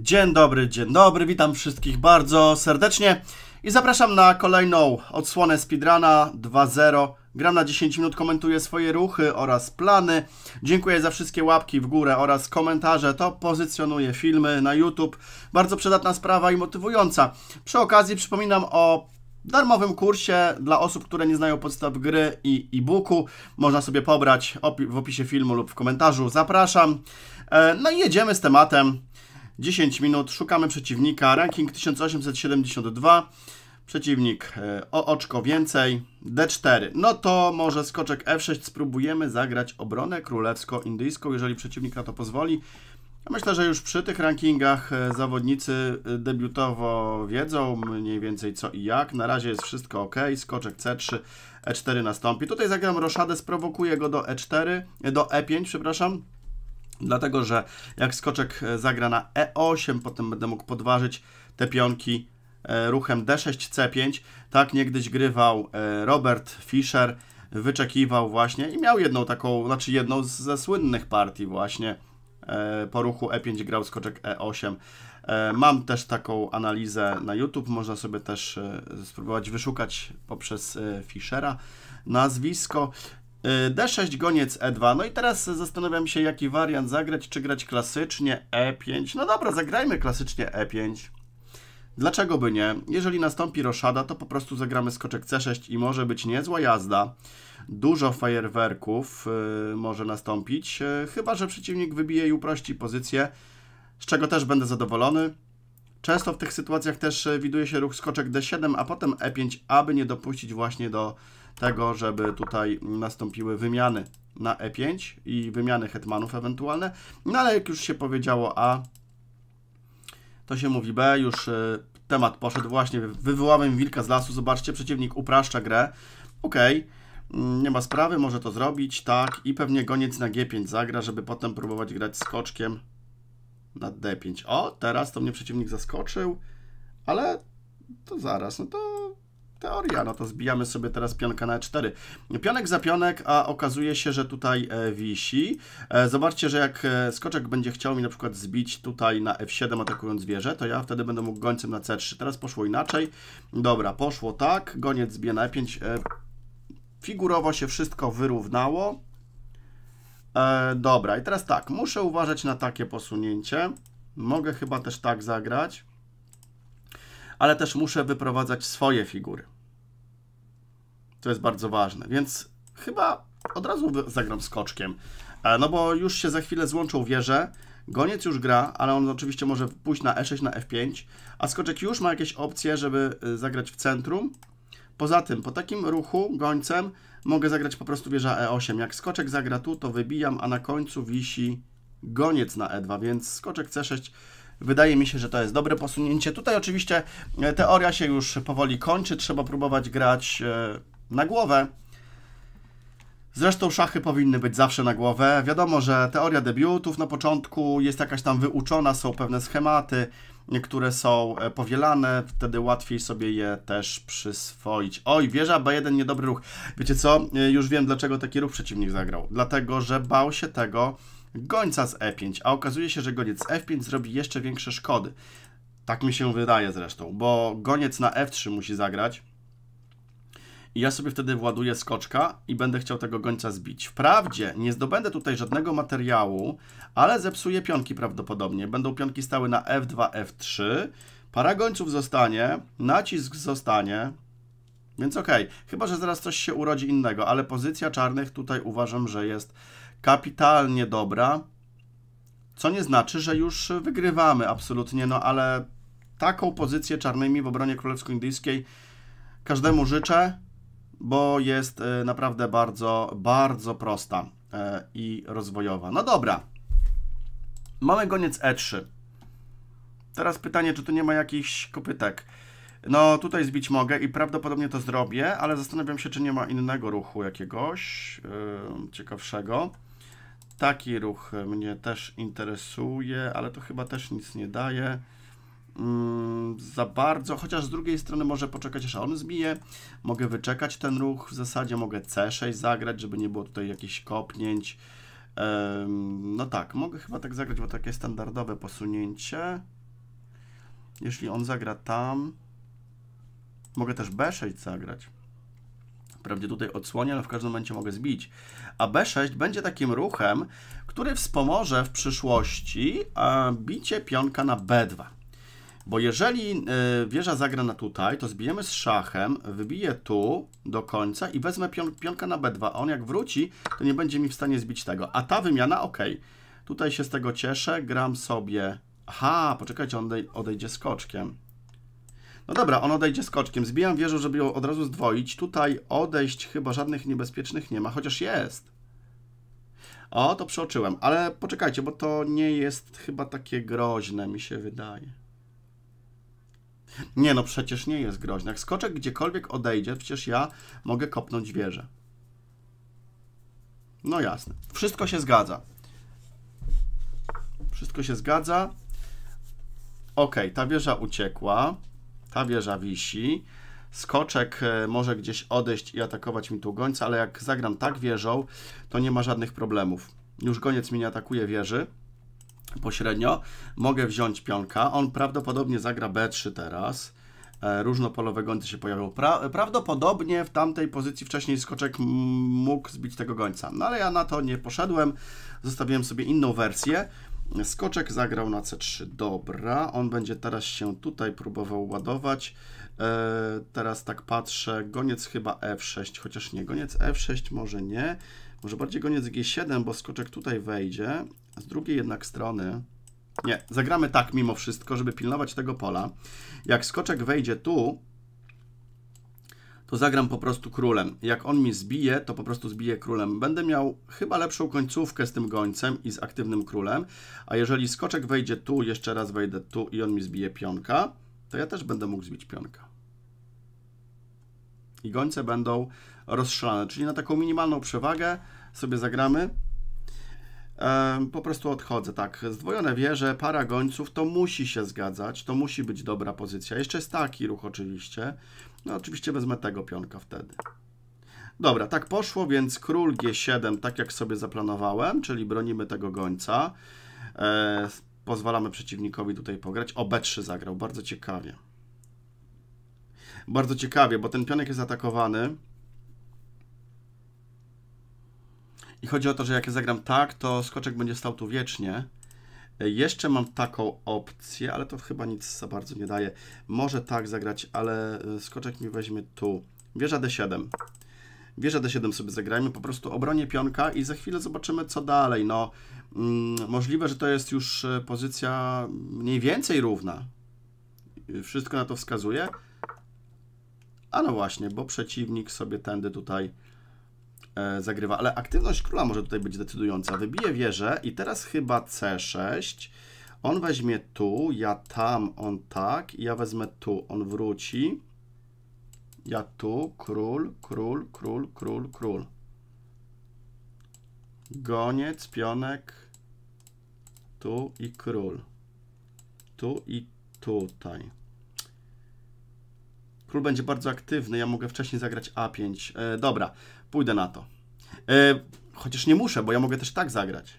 Dzień dobry, dzień dobry, witam wszystkich bardzo serdecznie i zapraszam na kolejną odsłonę Speedrana 2.0. Gram na 10 minut, komentuję swoje ruchy oraz plany. Dziękuję za wszystkie łapki w górę oraz komentarze. To pozycjonuje filmy na YouTube. Bardzo przydatna sprawa i motywująca. Przy okazji przypominam o darmowym kursie dla osób, które nie znają podstaw gry i e-booku. Można sobie pobrać w opisie filmu lub w komentarzu. Zapraszam. E, no i jedziemy z tematem 10 minut, szukamy przeciwnika, ranking 1872, przeciwnik e, o oczko więcej, d4. No to może skoczek f6, spróbujemy zagrać obronę królewsko-indyjską, jeżeli przeciwnika to pozwoli. Myślę, że już przy tych rankingach e, zawodnicy e, debiutowo wiedzą mniej więcej co i jak. Na razie jest wszystko ok. Skoczek C3, E4 nastąpi. Tutaj zagram roszadę, sprowokuję go do E4, do E5, przepraszam. Dlatego, że jak skoczek e, zagra na E8, potem będę mógł podważyć te pionki e, ruchem D6, C5. Tak niegdyś grywał e, Robert Fischer, wyczekiwał właśnie i miał jedną taką, znaczy jedną ze słynnych partii właśnie. Po ruchu E5 grał skoczek E8. Mam też taką analizę na YouTube, można sobie też spróbować wyszukać poprzez Fischera nazwisko. Y, D6, goniec E2. No i teraz zastanawiam się, jaki wariant zagrać. Czy grać klasycznie E5? No dobra, zagrajmy klasycznie E5. Dlaczego by nie? Jeżeli nastąpi roszada, to po prostu zagramy skoczek C6 i może być niezła jazda. Dużo fajerwerków yy, może nastąpić, yy, chyba że przeciwnik wybije i uprości pozycję, z czego też będę zadowolony. Często w tych sytuacjach też y, widuje się ruch skoczek D7, a potem E5, aby nie dopuścić właśnie do tego, żeby tutaj nastąpiły wymiany na E5 i wymiany hetmanów ewentualne. No ale jak już się powiedziało A, to się mówi B, już y, temat poszedł właśnie, wywołałem wilka z lasu, zobaczcie, przeciwnik upraszcza grę, okej, okay. Mm, nie ma sprawy, może to zrobić, tak, i pewnie goniec na G5 zagra, żeby potem próbować grać skoczkiem na D5. O, teraz to mnie przeciwnik zaskoczył, ale to zaraz, no to teoria, no to zbijamy sobie teraz pionka na E4. Pionek za pionek, a okazuje się, że tutaj e, wisi. E, zobaczcie, że jak e, skoczek będzie chciał mi na przykład zbić tutaj na F7 atakując wieżę, to ja wtedy będę mógł gońcem na C3. Teraz poszło inaczej. Dobra, poszło tak, goniec zbije na E5. Figurowo się wszystko wyrównało. dobra, i teraz tak, muszę uważać na takie posunięcie. Mogę chyba też tak zagrać ale też muszę wyprowadzać swoje figury. To jest bardzo ważne, więc chyba od razu zagram skoczkiem. E, no bo już się za chwilę złączą wieże, Goniec już gra, ale on oczywiście może pójść na E6, na F5, a skoczek już ma jakieś opcje, żeby e, zagrać w centrum. Poza tym, po takim ruchu gońcem mogę zagrać po prostu wieża E8. Jak skoczek zagra tu, to wybijam, a na końcu wisi goniec na E2, więc skoczek C6 Wydaje mi się, że to jest dobre posunięcie. Tutaj oczywiście e, teoria się już powoli kończy, trzeba próbować grać e, na głowę. Zresztą szachy powinny być zawsze na głowę. Wiadomo, że teoria debiutów na początku jest jakaś tam wyuczona, są pewne schematy, które są e, powielane, wtedy łatwiej sobie je też przyswoić. Oj, wieża B1, niedobry ruch. Wiecie co? Już wiem, dlaczego taki ruch przeciwnik zagrał. Dlatego, że bał się tego, gońca z E5, a okazuje się, że goniec z F5 zrobi jeszcze większe szkody. Tak mi się wydaje zresztą, bo goniec na F3 musi zagrać. I ja sobie wtedy właduję skoczka i będę chciał tego gońca zbić. Wprawdzie nie zdobędę tutaj żadnego materiału, ale zepsuję pionki prawdopodobnie. Będą pionki stały na F2, F3. Para gońców zostanie, nacisk zostanie, więc okej. Okay. Chyba, że zaraz coś się urodzi innego, ale pozycja czarnych tutaj uważam, że jest kapitalnie dobra. Co nie znaczy, że już wygrywamy absolutnie, no ale taką pozycję czarnymi w obronie królewsko-indyjskiej każdemu życzę, bo jest e, naprawdę bardzo, bardzo prosta e, i rozwojowa. No dobra. Mamy goniec E3. Teraz pytanie, czy tu nie ma jakichś kopytek. No, tutaj zbić mogę i prawdopodobnie to zrobię, ale zastanawiam się, czy nie ma innego ruchu jakiegoś yy, ciekawszego. Taki ruch mnie też interesuje, ale to chyba też nic nie daje. Mm, za bardzo, chociaż z drugiej strony może poczekać, aż on zbije. Mogę wyczekać ten ruch, w zasadzie mogę C6 zagrać, żeby nie było tutaj jakichś kopnięć. Um, no tak, mogę chyba tak zagrać, bo takie standardowe posunięcie. Jeśli on zagra tam, mogę też B6 zagrać. Wprawdzie tutaj odsłonię, ale w każdym momencie mogę zbić. A b6 będzie takim ruchem, który wspomoże w przyszłości bicie pionka na b2. Bo jeżeli y, wieża zagra na tutaj, to zbijemy z szachem, wybiję tu do końca i wezmę pion, pionka na b2. A on jak wróci, to nie będzie mi w stanie zbić tego. A ta wymiana, ok. Tutaj się z tego cieszę, gram sobie... Aha, poczekajcie, on odejdzie skoczkiem. No dobra, on odejdzie skoczkiem. Zbijam wieżę, żeby ją od razu zdwoić. Tutaj odejść chyba żadnych niebezpiecznych nie ma, chociaż jest. O, to przeoczyłem, ale poczekajcie, bo to nie jest chyba takie groźne, mi się wydaje. Nie, no przecież nie jest groźne. Jak skoczek gdziekolwiek odejdzie, przecież ja mogę kopnąć wieżę. No jasne. Wszystko się zgadza. Wszystko się zgadza. Ok, ta wieża uciekła. Ta wieża wisi. Skoczek e, może gdzieś odejść i atakować mi tu gońca, ale jak zagram tak wieżą, to nie ma żadnych problemów. Już goniec mi nie atakuje wieży pośrednio. Mogę wziąć pionka. On prawdopodobnie zagra B3 teraz. E, różnopolowe gońce się pojawią. Pra prawdopodobnie w tamtej pozycji wcześniej skoczek mógł zbić tego gońca. No ale ja na to nie poszedłem. Zostawiłem sobie inną wersję. Skoczek zagrał na C3, dobra. On będzie teraz się tutaj próbował ładować. E, teraz tak patrzę, goniec chyba F6, chociaż nie, goniec F6 może nie. Może bardziej goniec G7, bo skoczek tutaj wejdzie. Z drugiej jednak strony... Nie, zagramy tak mimo wszystko, żeby pilnować tego pola. Jak skoczek wejdzie tu, to zagram po prostu królem. Jak on mi zbije, to po prostu zbije królem. Będę miał chyba lepszą końcówkę z tym gońcem i z aktywnym królem, a jeżeli skoczek wejdzie tu, jeszcze raz wejdę tu i on mi zbije pionka, to ja też będę mógł zbić pionka. I gońce będą rozstrzelane, czyli na taką minimalną przewagę sobie zagramy. po prostu odchodzę, tak, zdwojone wieże, para gońców, to musi się zgadzać, to musi być dobra pozycja. Jeszcze jest taki ruch oczywiście, no oczywiście wezmę tego pionka wtedy. Dobra, tak poszło, więc król G7, tak jak sobie zaplanowałem, czyli bronimy tego gońca. E, pozwalamy przeciwnikowi tutaj pograć. O, B3 zagrał, bardzo ciekawie. Bardzo ciekawie, bo ten pionek jest atakowany. I chodzi o to, że jak ja zagram tak, to skoczek będzie stał tu wiecznie. Jeszcze mam taką opcję, ale to chyba nic za bardzo nie daje. Może tak zagrać, ale y, skoczek mi weźmie tu. Wieża D7. Wieża D7 sobie zagrajmy, po prostu obronię pionka i za chwilę zobaczymy co dalej. No, mm, możliwe, że to jest już y, pozycja mniej więcej równa. Y, wszystko na to wskazuje. A no właśnie, bo przeciwnik sobie tędy tutaj E, zagrywa, ale aktywność króla może tutaj być decydująca. Wybije wieżę i teraz chyba C6. On weźmie tu, ja tam, on tak, ja wezmę tu, on wróci. Ja tu, król, król, król, król, król. Goniec, pionek, tu i król. Tu i tutaj. Król będzie bardzo aktywny, ja mogę wcześniej zagrać A5. E, dobra, Pójdę na to. E, chociaż nie muszę, bo ja mogę też tak zagrać.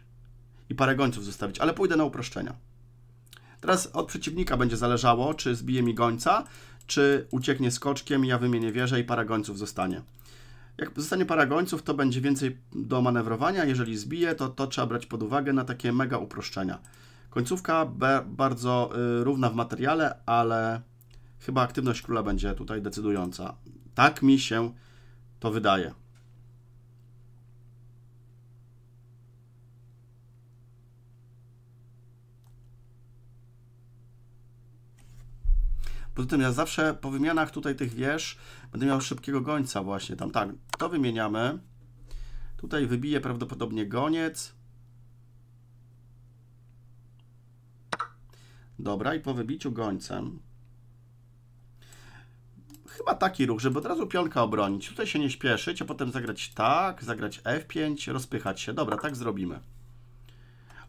I parę gońców zostawić, ale pójdę na uproszczenia. Teraz od przeciwnika będzie zależało, czy zbije mi gońca, czy ucieknie skoczkiem, ja wymienię wieżę i parę gońców zostanie. Jak zostanie para gońców, to będzie więcej do manewrowania. Jeżeli zbije, to to trzeba brać pod uwagę na takie mega uproszczenia. Końcówka bardzo y, równa w materiale, ale chyba aktywność króla będzie tutaj decydująca. Tak mi się to wydaje. Poza tym ja zawsze po wymianach tutaj tych wież będę miał szybkiego gońca właśnie tam. Tak, to wymieniamy. Tutaj wybiję prawdopodobnie goniec. Dobra, i po wybiciu gońcem. Chyba taki ruch, żeby od razu pionka obronić. Tutaj się nie śpieszyć, a potem zagrać tak, zagrać F5, rozpychać się. Dobra, tak zrobimy.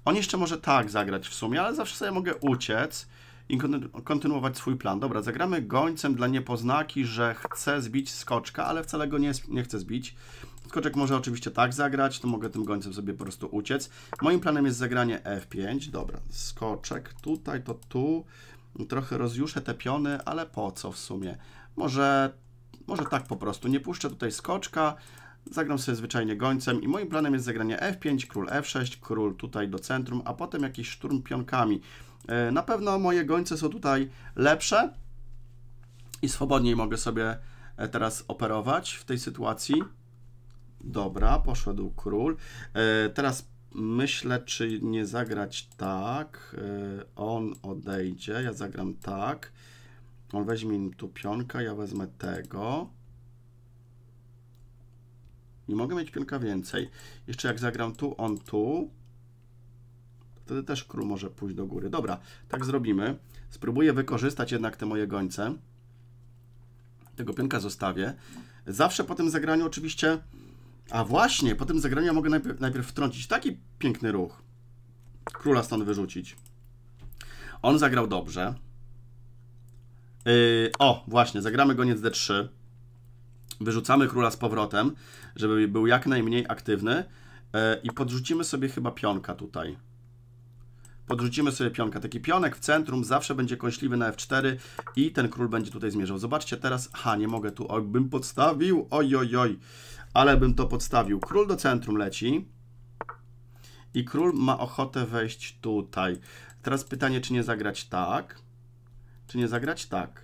On jeszcze może tak zagrać w sumie, ale zawsze sobie mogę uciec i kontynuować swój plan. Dobra, zagramy gońcem dla niepoznaki, że chce zbić skoczka, ale wcale go nie, nie chce zbić. Skoczek może oczywiście tak zagrać, to mogę tym gońcem sobie po prostu uciec. Moim planem jest zagranie F5, dobra, skoczek tutaj, to tu. Trochę rozjuszę te piony, ale po co w sumie? Może, może tak po prostu, nie puszczę tutaj skoczka, zagram sobie zwyczajnie gońcem i moim planem jest zagranie F5, król F6, król tutaj do centrum, a potem jakiś szturm pionkami. E, na pewno moje gońce są tutaj lepsze i swobodniej mogę sobie e, teraz operować w tej sytuacji. Dobra, poszedł król. E, teraz myślę, czy nie zagrać tak. On odejdzie, ja zagram tak. On weźmie mi tu pionka, ja wezmę tego. I mogę mieć pionka więcej. Jeszcze jak zagram tu, on tu wtedy też król może pójść do góry. Dobra, tak zrobimy. Spróbuję wykorzystać jednak te moje gońce. Tego pionka zostawię. Zawsze po tym zagraniu oczywiście... A właśnie, po tym zagraniu mogę najpierw, najpierw wtrącić taki piękny ruch. Króla stąd wyrzucić. On zagrał dobrze. Yy, o, właśnie, zagramy goniec d3. Wyrzucamy króla z powrotem, żeby był jak najmniej aktywny. Yy, I podrzucimy sobie chyba pionka tutaj. Podrzucimy sobie pionka. Taki pionek w centrum zawsze będzie kąśliwy na f4 i ten król będzie tutaj zmierzał. Zobaczcie teraz, ha, nie mogę tu, oj, bym podstawił, oj, oj, oj, ale bym to podstawił. Król do centrum leci i król ma ochotę wejść tutaj. Teraz pytanie, czy nie zagrać tak, czy nie zagrać tak.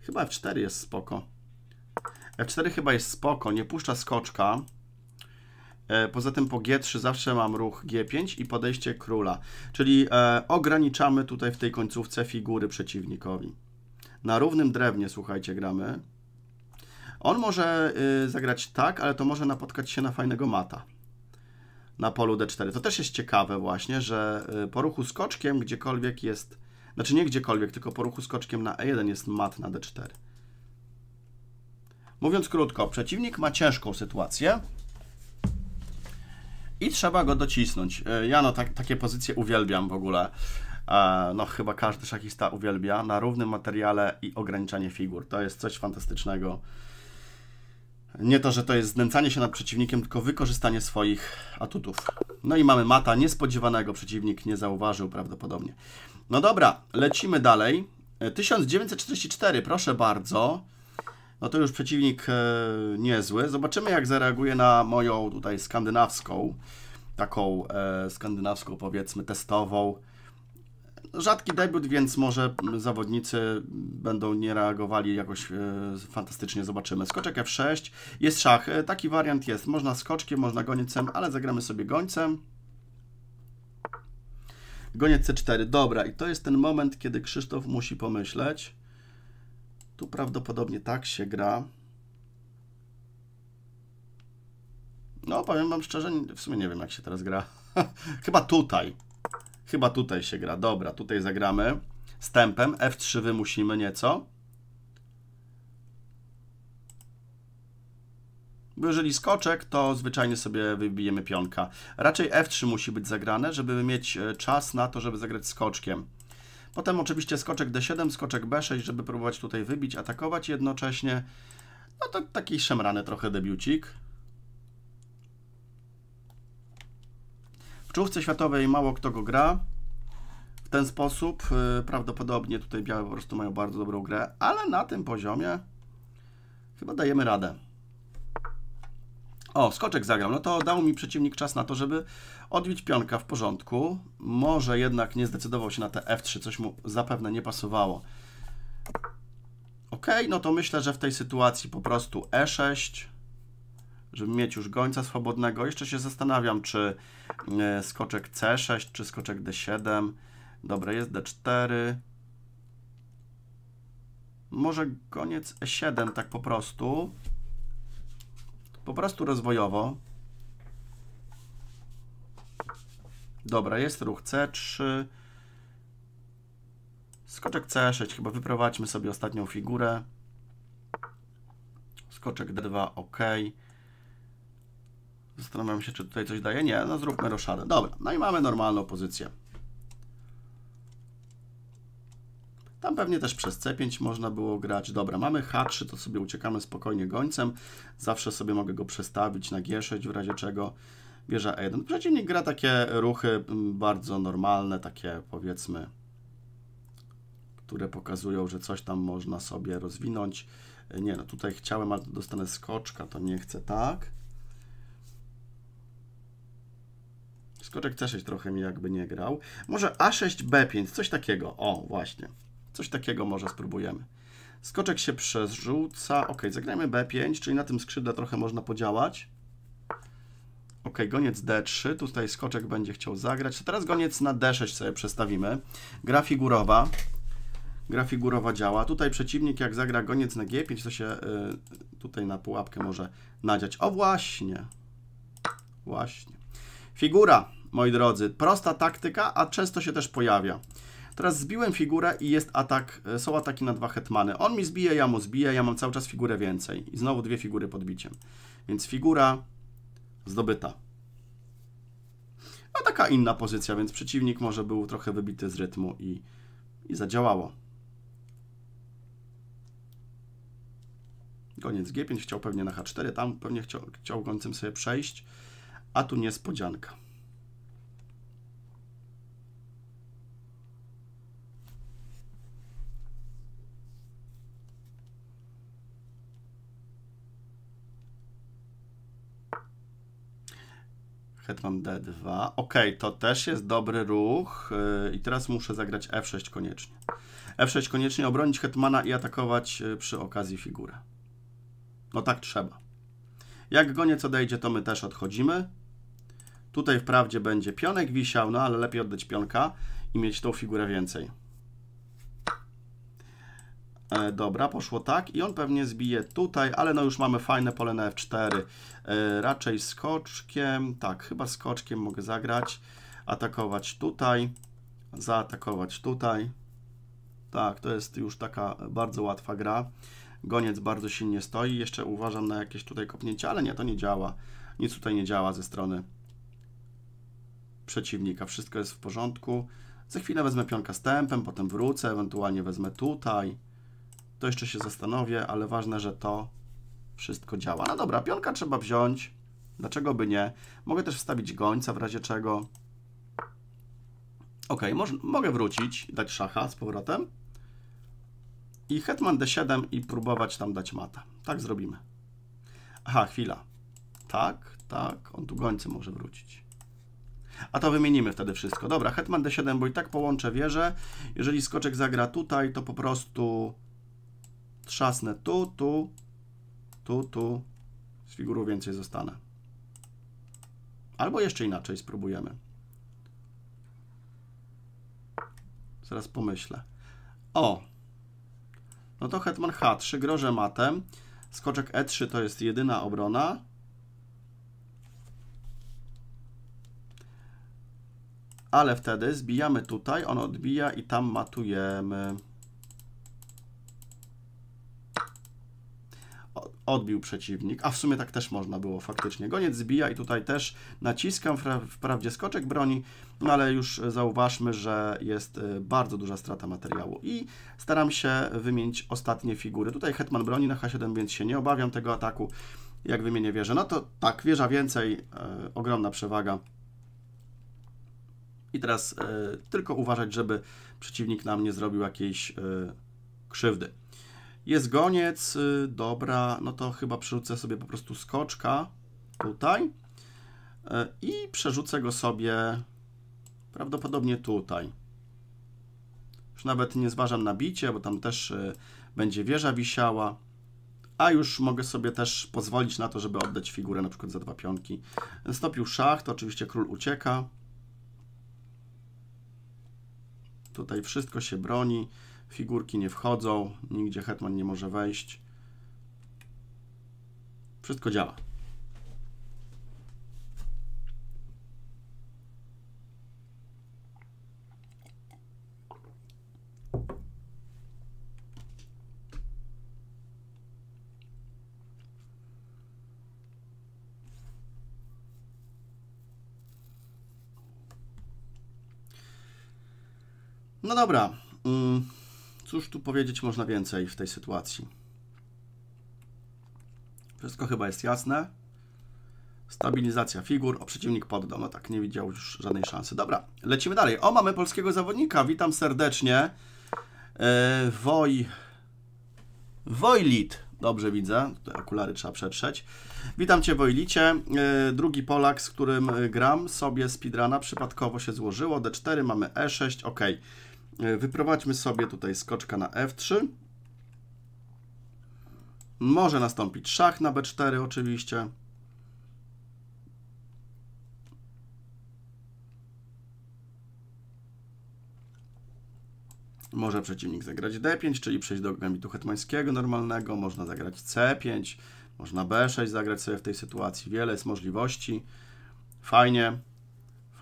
Chyba f4 jest spoko. F4 chyba jest spoko, nie puszcza skoczka. E, poza tym po G3 zawsze mam ruch G5 i podejście króla, czyli e, ograniczamy tutaj w tej końcówce figury przeciwnikowi. Na równym drewnie, słuchajcie, gramy. On może y, zagrać tak, ale to może napotkać się na fajnego mata na polu D4. To też jest ciekawe właśnie, że y, po ruchu skoczkiem gdziekolwiek jest, znaczy nie gdziekolwiek, tylko po ruchu skoczkiem na E1 jest mat na D4. Mówiąc krótko, przeciwnik ma ciężką sytuację, i trzeba go docisnąć. E, ja no tak, takie pozycje uwielbiam w ogóle. E, no chyba każdy szachista uwielbia na równym materiale i ograniczanie figur. To jest coś fantastycznego. Nie to, że to jest znęcanie się nad przeciwnikiem, tylko wykorzystanie swoich atutów. No i mamy mata niespodziewanego. Przeciwnik nie zauważył prawdopodobnie. No dobra, lecimy dalej. 1944, e, proszę bardzo no to już przeciwnik e, niezły. Zobaczymy, jak zareaguje na moją tutaj skandynawską, taką e, skandynawską powiedzmy testową. Rzadki debiut, więc może zawodnicy będą nie reagowali jakoś e, fantastycznie, zobaczymy. Skoczek F6, jest szach, taki wariant jest, można skoczkiem, można gońcem, ale zagramy sobie gońcem. Goniec C4, dobra i to jest ten moment, kiedy Krzysztof musi pomyśleć. Tu prawdopodobnie tak się gra. No, powiem wam szczerze, w sumie nie wiem, jak się teraz gra. Chyba tutaj. Chyba tutaj się gra. Dobra, tutaj zagramy. Z tempem. F3 wymusimy nieco. Bo jeżeli skoczek, to zwyczajnie sobie wybijemy pionka. Raczej F3 musi być zagrane, żeby mieć e, czas na to, żeby zagrać skoczkiem. Potem oczywiście skoczek d7, skoczek b6, żeby próbować tutaj wybić, atakować jednocześnie. No to taki szemrany trochę debiucik. W czołówce światowej mało kto go gra. W ten sposób y, prawdopodobnie tutaj białe po prostu mają bardzo dobrą grę, ale na tym poziomie chyba dajemy radę. O, skoczek zagrał. No to dał mi przeciwnik czas na to, żeby Odbić pionka w porządku. Może jednak nie zdecydował się na te F3, coś mu zapewne nie pasowało. Ok, no to myślę, że w tej sytuacji po prostu E6, żeby mieć już gońca swobodnego. Jeszcze się zastanawiam, czy e, skoczek C6, czy skoczek D7. Dobra, jest D4. Może goniec E7, tak po prostu. Po prostu rozwojowo. Dobra, jest ruch C3. Skoczek C6, chyba wyprowadźmy sobie ostatnią figurę. Skoczek D2, ok. Zastanawiam się, czy tutaj coś daje. Nie, no zróbmy roszadę. Dobra, no i mamy normalną pozycję. Tam pewnie też przez C5 można było grać. Dobra, mamy H3, to sobie uciekamy spokojnie gońcem. Zawsze sobie mogę go przestawić na G6 w razie czego. Wieża E1. No, przeciwnik gra takie ruchy mm, bardzo normalne, takie powiedzmy, które pokazują, że coś tam można sobie rozwinąć. E, nie no, tutaj chciałem, ale dostanę skoczka, to nie chcę tak. Skoczek C6 trochę mi jakby nie grał. Może A6, B5, coś takiego. O, właśnie. Coś takiego może spróbujemy. Skoczek się przerzuca. Ok, zagrajmy B5, czyli na tym skrzydle trochę można podziałać. Ok, goniec D3, tutaj skoczek będzie chciał zagrać. To teraz goniec na D6 sobie przestawimy. Gra figurowa. Gra figurowa działa. Tutaj przeciwnik jak zagra goniec na G5, to się y, tutaj na pułapkę może nadziać. O właśnie! Właśnie. Figura, moi drodzy. Prosta taktyka, a często się też pojawia. Teraz zbiłem figurę i jest atak, y, są ataki na dwa hetmany. On mi zbije, ja mu zbiję, ja mam cały czas figurę więcej. I znowu dwie figury podbiciem. Więc figura, zdobyta. A taka inna pozycja, więc przeciwnik może był trochę wybity z rytmu i, i zadziałało. Koniec G5 chciał pewnie na H4, tam pewnie chciał, chciał sobie przejść, a tu niespodzianka. hetman d2. Ok, to też jest dobry ruch y, i teraz muszę zagrać f6 koniecznie. f6 koniecznie, obronić hetmana i atakować y, przy okazji figurę. No tak trzeba. Jak goniec odejdzie, to my też odchodzimy. Tutaj wprawdzie będzie pionek wisiał, no ale lepiej oddać pionka i mieć tą figurę więcej. E, dobra, poszło tak i on pewnie zbije tutaj, ale no już mamy fajne pole na F4. E, raczej skoczkiem, tak, chyba skoczkiem mogę zagrać. Atakować tutaj, zaatakować tutaj. Tak, to jest już taka bardzo łatwa gra. Goniec bardzo silnie stoi, jeszcze uważam na jakieś tutaj kopnięcie, ale nie, to nie działa. Nic tutaj nie działa ze strony przeciwnika, wszystko jest w porządku. Za chwilę wezmę pionka z tempem, potem wrócę, ewentualnie wezmę tutaj. To jeszcze się zastanowię, ale ważne, że to wszystko działa. No dobra, pionka trzeba wziąć. Dlaczego by nie? Mogę też wstawić gońca w razie czego. Ok, mogę wrócić, dać szacha z powrotem. I hetman d7 i próbować tam dać mata. Tak zrobimy. Aha, chwila. Tak, tak, on tu gońcy może wrócić. A to wymienimy wtedy wszystko. Dobra, hetman d7, bo i tak połączę wieżę. Jeżeli skoczek zagra tutaj, to po prostu trzasnę tu, tu, tu, tu, z figurą więcej zostanę. Albo jeszcze inaczej spróbujemy. Zaraz pomyślę. O! No to hetman H3, grożę matem. Skoczek E3 to jest jedyna obrona. Ale wtedy zbijamy tutaj, on odbija i tam matujemy. odbił przeciwnik, a w sumie tak też można było faktycznie. Goniec zbija i tutaj też naciskam, wprawdzie skoczek broni, no ale już zauważmy, że jest y, bardzo duża strata materiału i staram się wymienić ostatnie figury. Tutaj Hetman broni na H7, więc się nie obawiam tego ataku, jak wymienię wieżę. No to tak, wieża więcej, yy, ogromna przewaga. I teraz y, tylko uważać, żeby przeciwnik nam nie zrobił jakiejś y, krzywdy. Jest goniec, y, dobra, no to chyba przerzucę sobie po prostu skoczka tutaj y, i przerzucę go sobie prawdopodobnie tutaj. Już nawet nie zważam na bicie, bo tam też y, będzie wieża wisiała. A już mogę sobie też pozwolić na to, żeby oddać figurę na przykład za dwa pionki. Stopił szach, to oczywiście król ucieka. Tutaj wszystko się broni. Figurki nie wchodzą, nigdzie hetman nie może wejść. Wszystko działa. No dobra. Mm. Cóż tu powiedzieć można więcej w tej sytuacji? Wszystko chyba jest jasne. Stabilizacja figur. O, przeciwnik poddał. No tak, nie widział już żadnej szansy. Dobra, lecimy dalej. O, mamy polskiego zawodnika. Witam serdecznie. E, Woj... Wojlit. Dobrze widzę. Tutaj okulary trzeba przetrzeć. Witam Cię, Wojlicie. E, drugi Polak, z którym e, gram sobie speedruna. Przypadkowo się złożyło. D4, mamy E6. ok. E, wyprowadźmy sobie tutaj skoczka na F3. Może nastąpić szach na B4 oczywiście. Może przeciwnik zagrać D5, czyli przejść do gambitu hetmańskiego normalnego. Można zagrać C5, można B6 zagrać sobie w tej sytuacji. Wiele jest możliwości. Fajnie.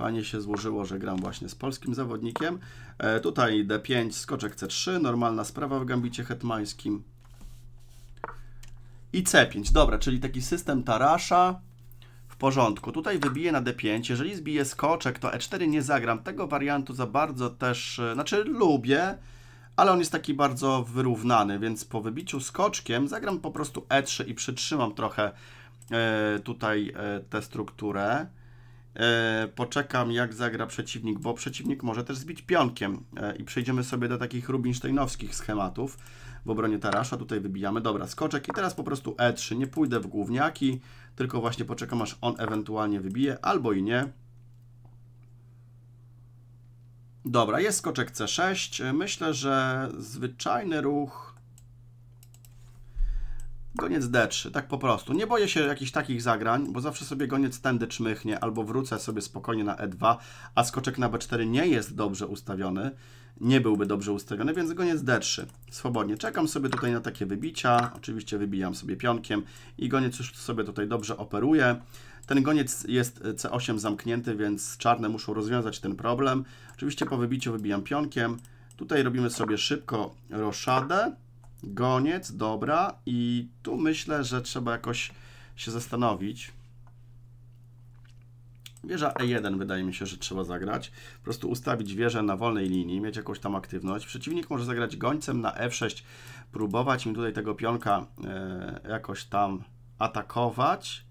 Fajnie się złożyło, że gram właśnie z polskim zawodnikiem. E, tutaj D5, skoczek C3, normalna sprawa w gambicie hetmańskim. I C5, dobra, czyli taki system tarasza. W porządku, tutaj wybiję na D5. Jeżeli zbiję skoczek, to E4 nie zagram. Tego wariantu za bardzo też, e, znaczy lubię, ale on jest taki bardzo wyrównany, więc po wybiciu skoczkiem zagram po prostu E3 i przytrzymam trochę e, tutaj tę strukturę. E, poczekam jak zagra przeciwnik, bo przeciwnik może też zbić pionkiem e, i przejdziemy sobie do takich rubinsteinowskich schematów w obronie Tarasza, tutaj wybijamy, dobra, skoczek i teraz po prostu E3, nie pójdę w główniaki, tylko właśnie poczekam aż on ewentualnie wybije, albo i nie. Dobra, jest skoczek C6, e, myślę, że zwyczajny ruch Goniec D3, tak po prostu. Nie boję się jakichś takich zagrań, bo zawsze sobie goniec tędy czmychnie, albo wrócę sobie spokojnie na E2, a skoczek na B4 nie jest dobrze ustawiony, nie byłby dobrze ustawiony, więc goniec D3. Swobodnie czekam sobie tutaj na takie wybicia, oczywiście wybijam sobie pionkiem i goniec już sobie tutaj dobrze operuje. Ten goniec jest e, C8 zamknięty, więc czarne muszą rozwiązać ten problem. Oczywiście po wybiciu wybijam pionkiem. Tutaj robimy sobie szybko roszadę Goniec, dobra. I tu myślę, że trzeba jakoś się zastanowić. Wieża E1 wydaje mi się, że trzeba zagrać. Po prostu ustawić wieżę na wolnej linii, mieć jakąś tam aktywność. Przeciwnik może zagrać gońcem na F6, próbować mi tutaj tego pionka e, jakoś tam atakować.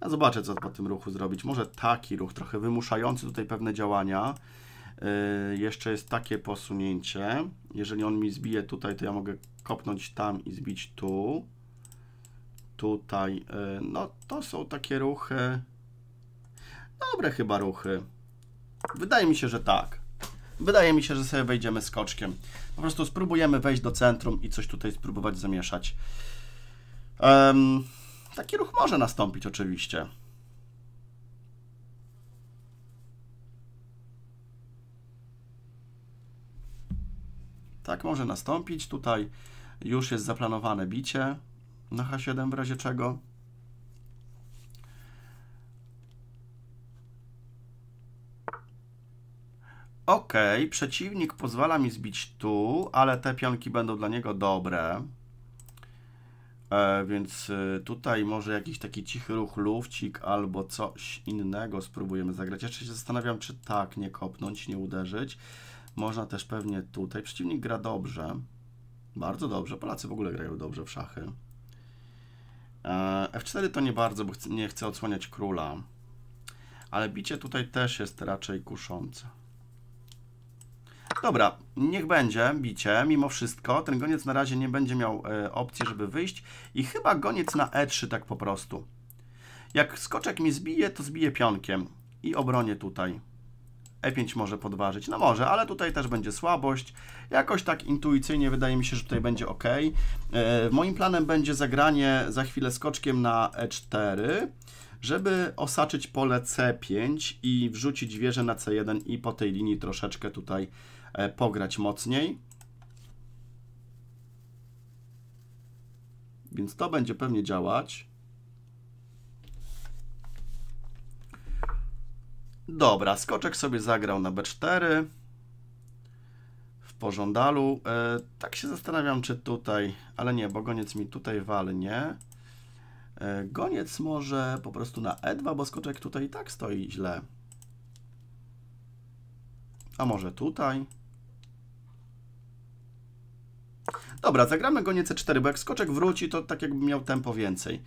Ja zobaczę, co po tym ruchu zrobić. Może taki ruch, trochę wymuszający tutaj pewne działania. Y, jeszcze jest takie posunięcie. Jeżeli on mi zbije tutaj, to ja mogę kopnąć tam i zbić tu. Tutaj. Y, no to są takie ruchy. Dobre chyba ruchy. Wydaje mi się, że tak. Wydaje mi się, że sobie wejdziemy skoczkiem. Po prostu spróbujemy wejść do centrum i coś tutaj spróbować zamieszać. Um, taki ruch może nastąpić oczywiście. Tak może nastąpić. Tutaj już jest zaplanowane bicie na H7 w razie czego. Ok, przeciwnik pozwala mi zbić tu, ale te pionki będą dla niego dobre. E, więc y, tutaj może jakiś taki cichy ruch lufcik albo coś innego spróbujemy zagrać. Jeszcze się zastanawiam, czy tak nie kopnąć, nie uderzyć. Można też pewnie tutaj. Przeciwnik gra dobrze. Bardzo dobrze. Polacy w ogóle grają dobrze w szachy. E, F4 to nie bardzo, bo nie chce odsłaniać króla. Ale bicie tutaj też jest raczej kuszące. Dobra, niech będzie bicie mimo wszystko. Ten goniec na razie nie będzie miał y, opcji, żeby wyjść. I chyba goniec na E3 tak po prostu. Jak skoczek mi zbije, to zbije pionkiem. I obronię tutaj. E5 może podważyć. No może, ale tutaj też będzie słabość. Jakoś tak intuicyjnie wydaje mi się, że tutaj będzie ok. E, moim planem będzie zagranie za chwilę skoczkiem na E4 żeby osaczyć pole C5 i wrzucić wieżę na C1 i po tej linii troszeczkę tutaj e, pograć mocniej. Więc to będzie pewnie działać. Dobra, skoczek sobie zagrał na b4 w pożądalu. E, tak się zastanawiam, czy tutaj, ale nie, bo goniec mi tutaj walnie. E, goniec może po prostu na e2, bo skoczek tutaj i tak stoi źle. A może tutaj? Dobra, zagramy goniec e4, bo jak skoczek wróci, to tak jakby miał tempo więcej.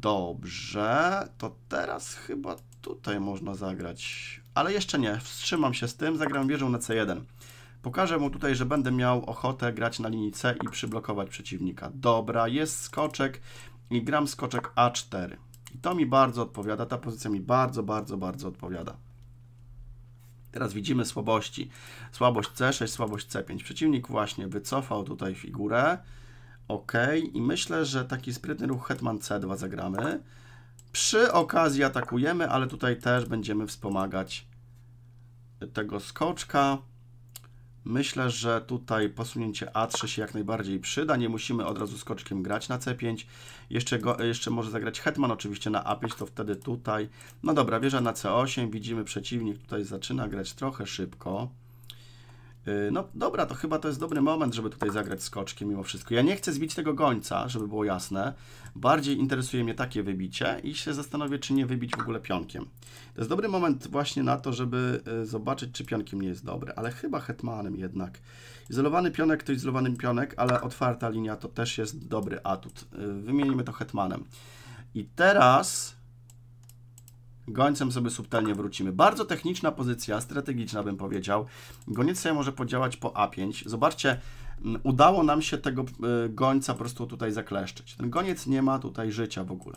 Dobrze, to teraz chyba Tutaj można zagrać, ale jeszcze nie. Wstrzymam się z tym, zagram wieżą na C1. Pokażę mu tutaj, że będę miał ochotę grać na linii C i przyblokować przeciwnika. Dobra, jest skoczek i gram skoczek A4. I to mi bardzo odpowiada, ta pozycja mi bardzo, bardzo, bardzo odpowiada. Teraz widzimy słabości. Słabość C6, słabość C5. Przeciwnik właśnie wycofał tutaj figurę. Ok, i myślę, że taki sprytny ruch Hetman C2 zagramy. Przy okazji atakujemy, ale tutaj też będziemy wspomagać tego skoczka. Myślę, że tutaj posunięcie A3 się jak najbardziej przyda. Nie musimy od razu skoczkiem grać na C5. Jeszcze, go, jeszcze może zagrać hetman oczywiście na A5, to wtedy tutaj. No dobra, wieża na C8. Widzimy przeciwnik tutaj zaczyna grać trochę szybko. Y, no dobra, to chyba to jest dobry moment, żeby tutaj zagrać skoczki mimo wszystko. Ja nie chcę zbić tego gońca, żeby było jasne. Bardziej interesuje mnie takie wybicie i się zastanowię, czy nie wybić w ogóle pionkiem. To jest dobry moment właśnie na to, żeby y, zobaczyć, czy pionkiem nie jest dobry, ale chyba hetmanem jednak. Izolowany pionek to izolowany pionek, ale otwarta linia to też jest dobry atut. Y, wymienimy to hetmanem. I teraz Gońcem sobie subtelnie wrócimy. Bardzo techniczna pozycja, strategiczna bym powiedział. Goniec sobie może podziałać po A5. Zobaczcie, mm, udało nam się tego e, gońca po prostu tutaj zakleszczyć. Ten goniec nie ma tutaj życia w ogóle.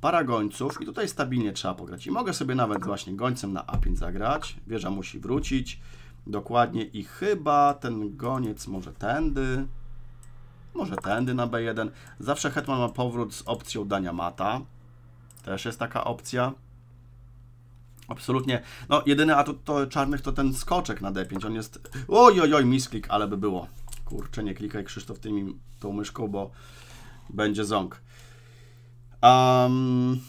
Para gońców i tutaj stabilnie trzeba pograć. I mogę sobie nawet właśnie gońcem na A5 zagrać. Wieża musi wrócić. Dokładnie i chyba ten goniec może tędy. Może tędy na B1. Zawsze hetman ma powrót z opcją dania mata. Też jest taka opcja. Absolutnie. No, jedyny atut to czarnych to ten skoczek na D5. On jest... Oj, oj, oj, misklik, ale by było. Kurczę, nie klikaj Krzysztof tymi, tą myszką, bo będzie ząg. Um,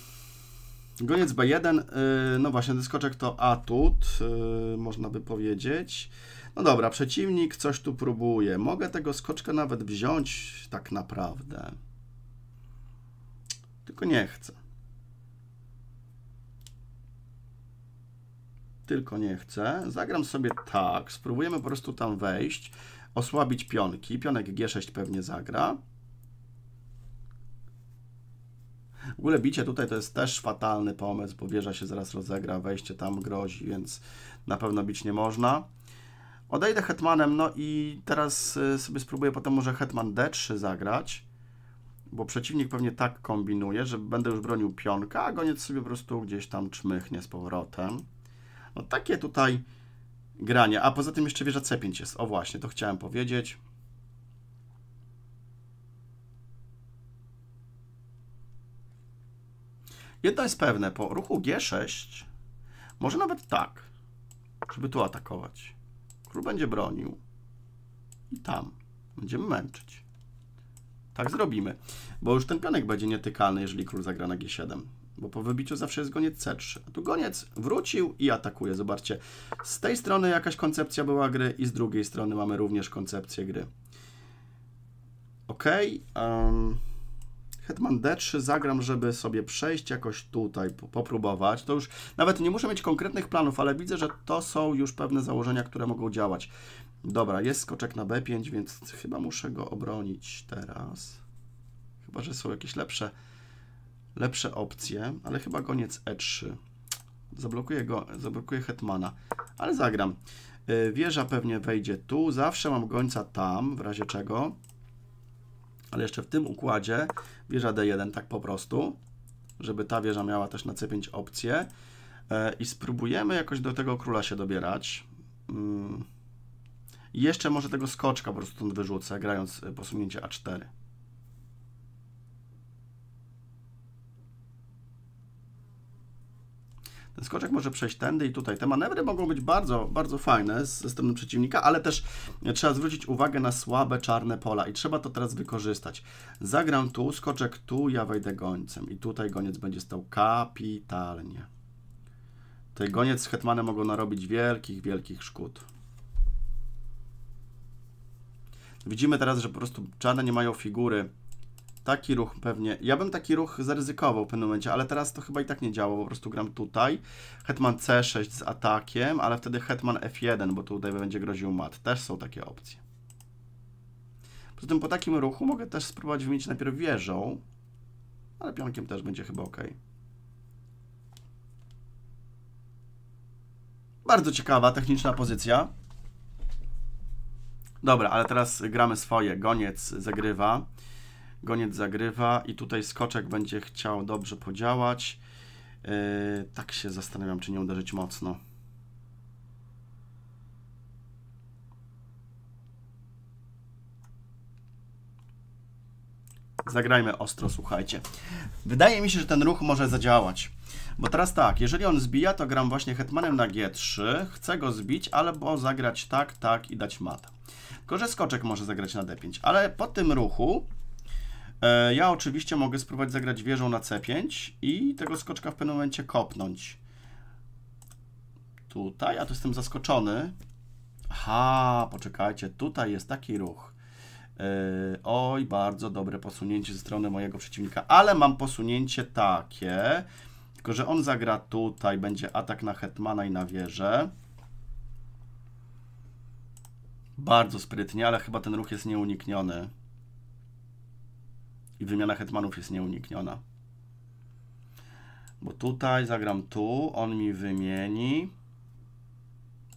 goniec B1, yy, no właśnie, ten skoczek to atut, yy, można by powiedzieć. No dobra, przeciwnik coś tu próbuje. Mogę tego skoczka nawet wziąć tak naprawdę. Tylko nie chcę. tylko nie chcę. Zagram sobie tak, spróbujemy po prostu tam wejść, osłabić pionki. Pionek G6 pewnie zagra. W ogóle bicie tutaj to jest też fatalny pomysł, bo wieża się zaraz rozegra, wejście tam grozi, więc na pewno bić nie można. Odejdę hetmanem, no i teraz y, sobie spróbuję potem może hetman D3 zagrać, bo przeciwnik pewnie tak kombinuje, że będę już bronił pionka, a goniec sobie po prostu gdzieś tam czmychnie z powrotem. No takie tutaj grania. A poza tym jeszcze wieża C5 jest. O właśnie, to chciałem powiedzieć. Jedno jest pewne, po ruchu G6 może nawet tak, żeby tu atakować. Król będzie bronił i tam będziemy męczyć. Tak zrobimy, bo już ten pionek będzie nietykalny, jeżeli król zagra na G7 bo po wybiciu zawsze jest goniec C3. A tu goniec wrócił i atakuje. Zobaczcie, z tej strony jakaś koncepcja była gry i z drugiej strony mamy również koncepcję gry. Ok. Um, Hetman D3 zagram, żeby sobie przejść jakoś tutaj, popróbować. To już nawet nie muszę mieć konkretnych planów, ale widzę, że to są już pewne założenia, które mogą działać. Dobra, jest skoczek na B5, więc chyba muszę go obronić teraz. Chyba, że są jakieś lepsze lepsze opcje, ale chyba koniec e3. Zablokuję go, zablokuję Hetmana, ale zagram. Y, wieża pewnie wejdzie tu, zawsze mam gońca tam, w razie czego. Ale jeszcze w tym układzie wieża D1 tak po prostu, żeby ta wieża miała też na C5 opcję. Y, I spróbujemy jakoś do tego króla się dobierać. Mm. I jeszcze może tego skoczka po prostu stąd wyrzucę, grając y, posunięcie A4. Ten skoczek może przejść tędy i tutaj. Te manewry mogą być bardzo, bardzo fajne ze strony przeciwnika, ale też trzeba zwrócić uwagę na słabe czarne pola i trzeba to teraz wykorzystać. Zagram tu, skoczek tu, ja wejdę gońcem i tutaj goniec będzie stał kapitalnie. Tutaj goniec z hetmanem mogą narobić wielkich, wielkich szkód. Widzimy teraz, że po prostu czarne nie mają figury Taki ruch pewnie. Ja bym taki ruch zaryzykował w pewnym momencie, ale teraz to chyba i tak nie działa. Po prostu gram tutaj. Hetman C6 z atakiem, ale wtedy Hetman F1, bo tutaj będzie groził mat. Też są takie opcje. Poza tym po takim ruchu mogę też spróbować wymienić najpierw wieżą, ale pionkiem też będzie chyba ok. Bardzo ciekawa techniczna pozycja. Dobra, ale teraz gramy swoje. Goniec zagrywa. Goniec zagrywa i tutaj skoczek będzie chciał dobrze podziałać. Yy, tak się zastanawiam, czy nie uderzyć mocno. Zagrajmy ostro, słuchajcie. Wydaje mi się, że ten ruch może zadziałać. Bo teraz tak, jeżeli on zbija, to gram właśnie hetmanem na g3. Chcę go zbić, albo zagrać tak, tak i dać mata. Tylko, że skoczek może zagrać na d5. Ale po tym ruchu E, ja oczywiście mogę spróbować zagrać wieżą na C5 i tego skoczka w pewnym momencie kopnąć. Tutaj, a tu jestem zaskoczony. Aha, poczekajcie, tutaj jest taki ruch. Yy, oj, bardzo dobre posunięcie ze strony mojego przeciwnika, ale mam posunięcie takie, tylko że on zagra tutaj, będzie atak na Hetmana i na wieżę. Bardzo sprytnie, ale chyba ten ruch jest nieunikniony i wymiana hetmanów jest nieunikniona. Bo tutaj zagram tu, on mi wymieni.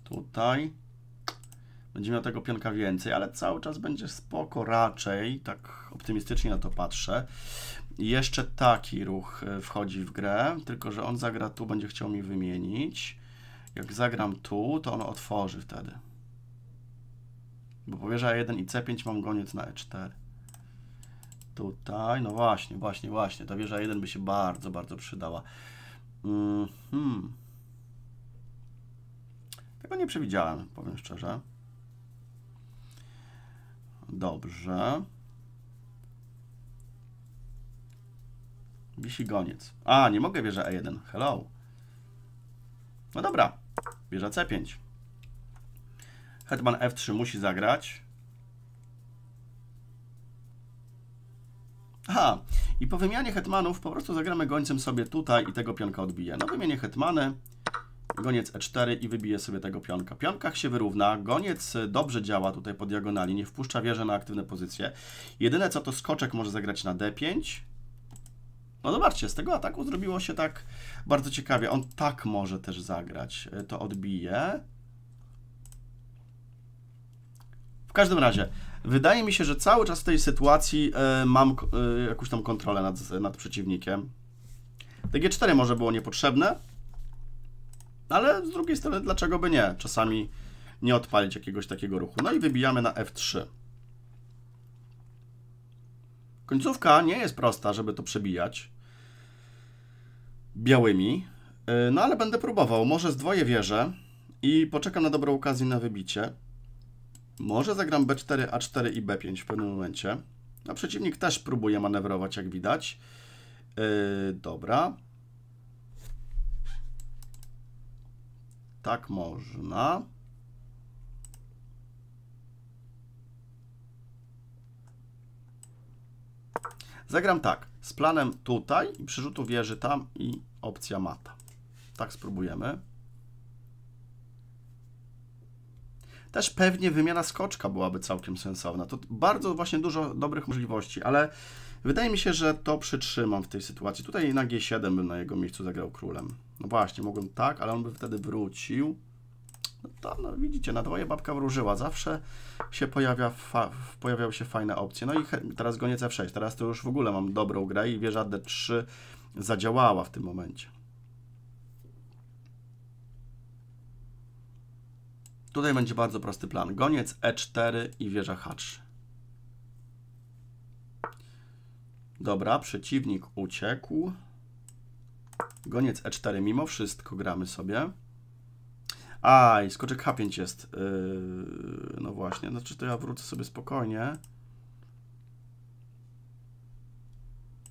Tutaj. Będzie miał tego pionka więcej, ale cały czas będzie spoko raczej, tak optymistycznie na to patrzę. I jeszcze taki ruch e, wchodzi w grę, tylko że on zagra tu, będzie chciał mi wymienić. Jak zagram tu, to on otworzy wtedy. Bo powierza 1 i C5, mam goniec na E4. Tutaj, no właśnie, właśnie, właśnie. Ta wieża 1 by się bardzo, bardzo przydała. Mm -hmm. Tego nie przewidziałem, powiem szczerze. Dobrze. Wisi goniec. A, nie mogę wieża E1. Hello. No dobra. Wieża C5. Hetman F3 musi zagrać. Aha, i po wymianie hetmanów po prostu zagramy gońcem sobie tutaj i tego pionka odbije. Na wymianie hetmany goniec e4 i wybije sobie tego pionka. Pionkach się wyrówna, goniec e, dobrze działa tutaj po diagonali, nie wpuszcza wieży na aktywne pozycje. Jedyne co to skoczek może zagrać na d5. No zobaczcie, z tego ataku zrobiło się tak bardzo ciekawie. On tak może też zagrać. E, to odbije. W każdym razie, Wydaje mi się, że cały czas w tej sytuacji y, mam y, jakąś tam kontrolę nad, nad przeciwnikiem. tg 4 może było niepotrzebne, ale z drugiej strony dlaczego by nie? Czasami nie odpalić jakiegoś takiego ruchu. No i wybijamy na F3. Końcówka nie jest prosta, żeby to przebijać białymi, e, no ale będę próbował. Może zdwoję wieżę i poczekam na dobrą okazję na wybicie. Może zagram b4, a4 i b5 w pewnym momencie. A przeciwnik też próbuje manewrować, jak widać. Yy, dobra. Tak można. Zagram tak, z planem tutaj i przerzutu wieży tam i opcja mata. Tak spróbujemy. też pewnie wymiana skoczka byłaby całkiem sensowna. To bardzo właśnie dużo dobrych możliwości, ale wydaje mi się, że to przytrzymam w tej sytuacji. Tutaj na G7 bym na jego miejscu zagrał królem. No właśnie, mogłem tak, ale on by wtedy wrócił. No to no, widzicie, na dwoje babka wróżyła. Zawsze się pojawia pojawiały się fajne opcje. No i teraz goniec F6. Teraz to już w ogóle mam dobrą grę i wieża D3 zadziałała w tym momencie. Tutaj będzie bardzo prosty plan. Goniec E4 i wieża H3. Dobra, przeciwnik uciekł. Goniec E4 mimo wszystko gramy sobie. Aj, skoczek H5 jest. Yy, no właśnie, znaczy to ja wrócę sobie spokojnie.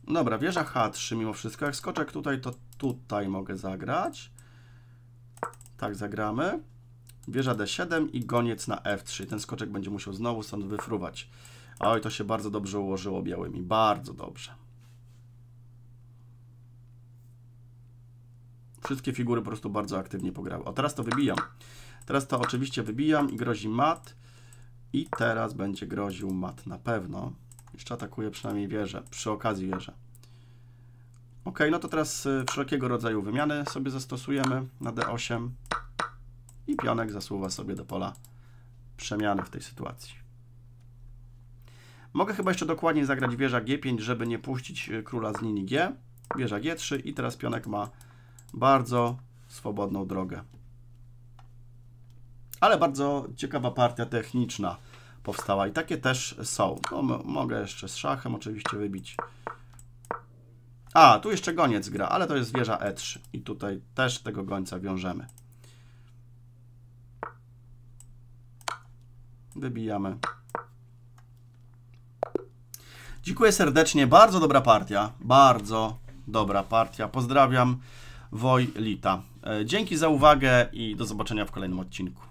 Dobra, wieża H3 mimo wszystko. Jak skoczek tutaj, to tutaj mogę zagrać. Tak, zagramy. Wieża D7 i goniec na F3. Ten skoczek będzie musiał znowu stąd wyfruwać. Oj, to się bardzo dobrze ułożyło białymi. Bardzo dobrze. Wszystkie figury po prostu bardzo aktywnie pograły. O, teraz to wybijam. Teraz to oczywiście wybijam i grozi mat. I teraz będzie groził mat na pewno. Jeszcze atakuje przynajmniej wieżę. Przy okazji wieżę. Ok, no to teraz y, wszelkiego rodzaju wymiany sobie zastosujemy na D8 i pionek zasuwa sobie do pola przemiany w tej sytuacji. Mogę chyba jeszcze dokładniej zagrać wieża G5, żeby nie puścić e, króla z linii G. Wieża G3 i teraz pionek ma bardzo swobodną drogę. Ale bardzo ciekawa partia techniczna powstała i takie też są. No, mogę jeszcze z szachem oczywiście wybić. A, tu jeszcze goniec gra, ale to jest wieża E3 i tutaj też tego gońca wiążemy. Wybijamy. Dziękuję serdecznie. Bardzo dobra partia. Bardzo dobra partia. Pozdrawiam Wojlita. E, dzięki za uwagę i do zobaczenia w kolejnym odcinku.